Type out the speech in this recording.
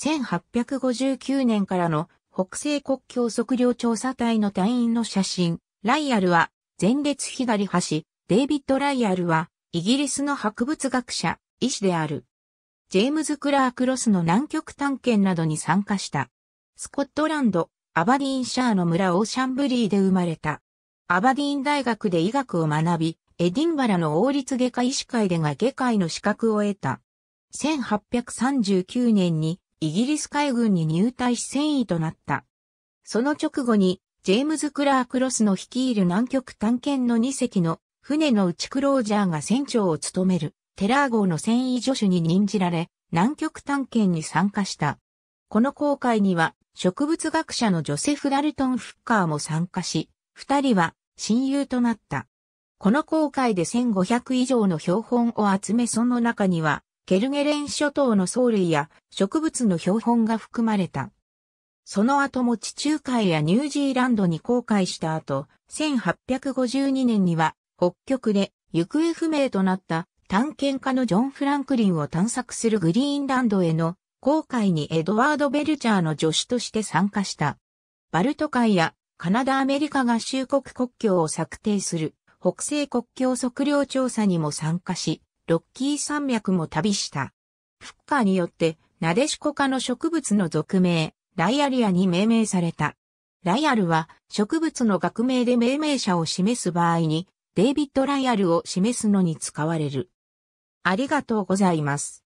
1859年からの北西国境測量調査隊の隊員の写真、ライアルは前列左端、デイビッド・ライアルはイギリスの博物学者、医師である。ジェームズ・クラーク・ロスの南極探検などに参加した。スコットランド、アバディーンシャーの村オーシャンブリーで生まれた。アバディーン大学で医学を学び、エディンバラの王立外科医師会でが外科医の資格を得た。1839年にイギリス海軍に入隊し戦意となった。その直後に、ジェームズ・クラーク・ロスの率いる南極探検の2隻の船の内クロージャーが船長を務めるテラー号の戦意助手に任じられ、南極探検に参加した。この航海には植物学者のジョセフ・ダルトン・フッカーも参加し、二人は親友となった。この航海で1500以上の標本を集めその中にはケルゲレン諸島の藻類や植物の標本が含まれた。その後も地中海やニュージーランドに航海した後、1852年には北極で行方不明となった探検家のジョン・フランクリンを探索するグリーンランドへの航海にエドワード・ベルチャーの助手として参加した。バルト海やカナダ・アメリカ合衆国国境を策定する北西国境測量調査にも参加し、ロッキー山脈も旅した。フッカーによって、ナデシコ科の植物の俗名、ライアリアに命名された。ライアルは植物の学名で命名者を示す場合に、デイビッド・ライアルを示すのに使われる。ありがとうございます。